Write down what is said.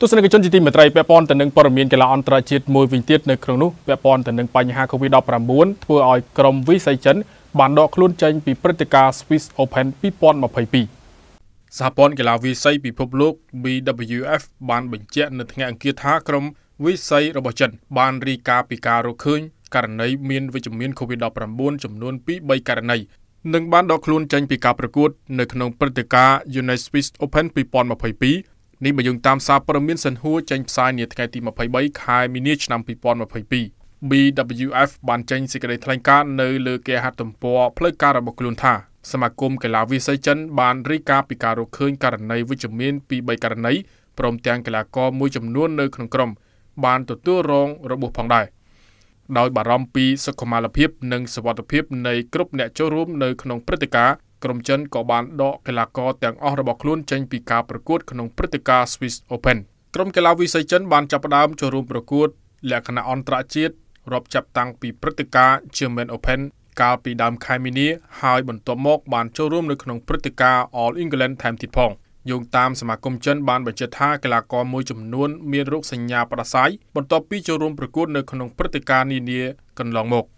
ទស្សនិកជនជាទីមេត្រីពាក់ព័ន្ធទៅនឹងព័ត៌មានកីឡាអន្តរជាតិមួយវិញទៀតនៅក្នុងនោះពាក់ព័ន្ធទៅនឹងបញ្ហា COVID-19 ធ្វើឲ្យក្រុមវិស័យចិនបានដកខ្លួនចេញពីព្រឹត្តិការណ៍ Swiss Open 2022សហព័ន្ធកីឡាវិស័យពិភពលោក BWF បានបញ្ជាក់នៅថ្ងៃអង្គារថាក្រុមវិស័យរបស់ចិន បានរីកាពីការរកឃើញករណីមានវិជ្ជមាន COVID-19 ចំនួន2-3ករណីនិងបានដកខ្លួនចេញពីការប្រកួតនៅក្នុងព្រឹត្តិការណ៍ United Swiss Open 2022នេះបើយើងតាមសារព័ត៌មានសិនហួរចេញផ្សាយនាថ្ងៃទី23ខែមីនាឆ្នាំ2022 BWF បានចេញសេចក្តីថ្លែងការណ៍នៅលើគេហទំព័រផ្លូវការរបស់ខ្លួនថាសមាគមកីឡាវាយសីចិនបានរាយការណ៍ពីការរកឃើញករណីវិជ្ជមានពី3ករណីព្រមទាំងកីឡាករមួយចំនួននៅក្នុងក្រុម បានទទួលរងរបួសផងដែរដោយបារម្ភពីសុខុមាលភាពនិងសុវត្ថិភាពនៃគ្រប់អ្នកចូលរួមនៅក្នុងព្រឹត្តិការណ៍ក្រុមចិនក៏បានដកកីឡាករទាំងអស់របស់ខ្លួនចេញពីការប្រកួតក្នុងព្រឹត្តិការណ៍ Swiss Open ក្រុមកីឡាវិស័យចិនបានចាប់ផ្ដើមចូលរួមប្រកួតលក្ខណៈអន្តរជាតិរាប់ចាប់តាំងពីព្រឹត្តិការណ៍ German Open កាលពីដើមខែមីនាហើយបន្ទាប់មកបានចូលរួមនៅក្នុងព្រឹត្តិការណ៍ All England ថែមទៀតផងយោងតាមសមាគមចិនបានបញ្ជាក់ថាកីឡាករមួយចំនួនមានរោគសញ្ញាផ្ដាសាយបន្ទាប់ពីចូលរួមប្រកួតនៅក្នុងព្រឹត្តិការណ៍នានា កន្លងមក។